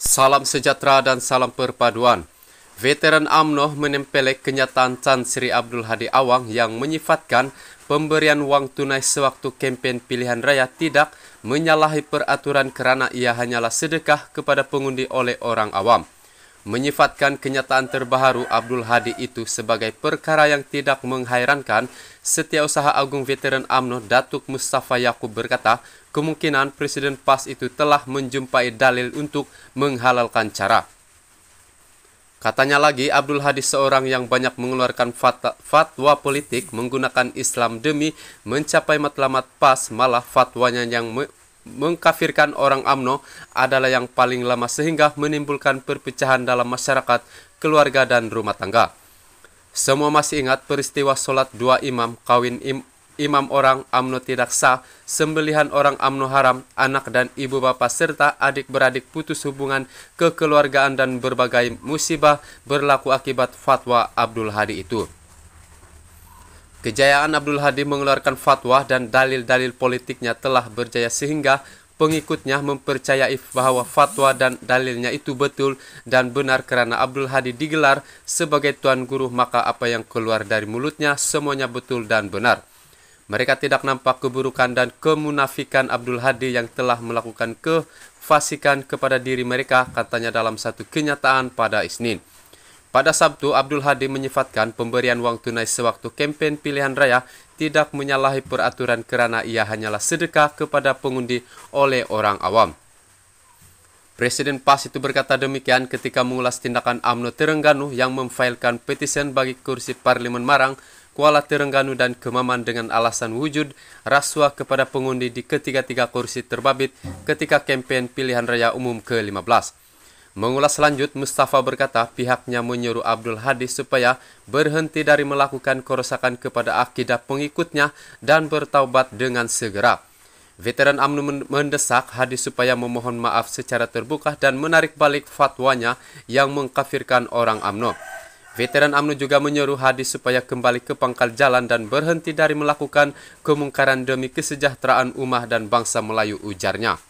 Salam sejahtera dan salam perpaduan. Veteran AMNO menempelek kenyataan Chan Sri Abdul Hadi Awang yang menyifatkan pemberian wang tunai sewaktu kempen pilihan raya tidak menyalahi peraturan kerana ia hanyalah sedekah kepada pengundi oleh orang awam menyifatkan kenyataan terbaru Abdul Hadi itu sebagai perkara yang tidak menghairankan, Setiausaha Agung Veteran AMNO Datuk Mustafa Yaqub berkata, kemungkinan Presiden PAS itu telah menjumpai dalil untuk menghalalkan cara. Katanya lagi, Abdul Hadi seorang yang banyak mengeluarkan fatwa, fatwa politik menggunakan Islam demi mencapai matlamat PAS, malah fatwanya yang mengkafirkan orang AMNO adalah yang paling lama sehingga menimbulkan perpecahan dalam masyarakat, keluarga, dan rumah tangga. Semua masih ingat peristiwa sholat dua imam, kawin im imam orang AMNO tidak sah, sembelihan orang AMNO haram, anak dan ibu bapa serta adik-beradik putus hubungan kekeluargaan dan berbagai musibah berlaku akibat fatwa Abdul Hadi itu. Kejayaan Abdul Hadi mengeluarkan fatwa dan dalil-dalil politiknya telah berjaya sehingga pengikutnya mempercayai bahawa fatwa dan dalilnya itu betul dan benar kerana Abdul Hadi digelar sebagai tuan guru maka apa yang keluar dari mulutnya semuanya betul dan benar. Mereka tidak nampak keburukan dan kemunafikan Abdul Hadi yang telah melakukan kefasikan kepada diri mereka katanya dalam satu kenyataan pada Isnin. Pada Sabtu, Abdul Hadi menyifatkan pemberian wang tunai sewaktu kempen pilihan raya tidak menyalahi peraturan kerana ia hanyalah sedekah kepada pengundi oleh orang awam. Presiden PAS itu berkata demikian ketika mengulas tindakan UMNO Terengganu yang memfailkan petisen bagi kursi Parlimen Marang, Kuala Terengganu dan Kemaman dengan alasan wujud rasuah kepada pengundi di ketiga-tiga kursi terbabit ketika kempen pilihan raya umum ke-15. Mengulas lanjut, Mustafa berkata pihaknya menyuruh Abdul Hadi supaya berhenti dari melakukan kerusakan kepada akidah pengikutnya dan bertaubat dengan segera. Veteran UMNO mendesak Hadi supaya memohon maaf secara terbuka dan menarik balik fatwanya yang mengkafirkan orang UMNO. Veteran UMNO juga menyuruh Hadi supaya kembali ke pangkal jalan dan berhenti dari melakukan kemungkaran demi kesejahteraan umat dan bangsa Melayu ujarnya.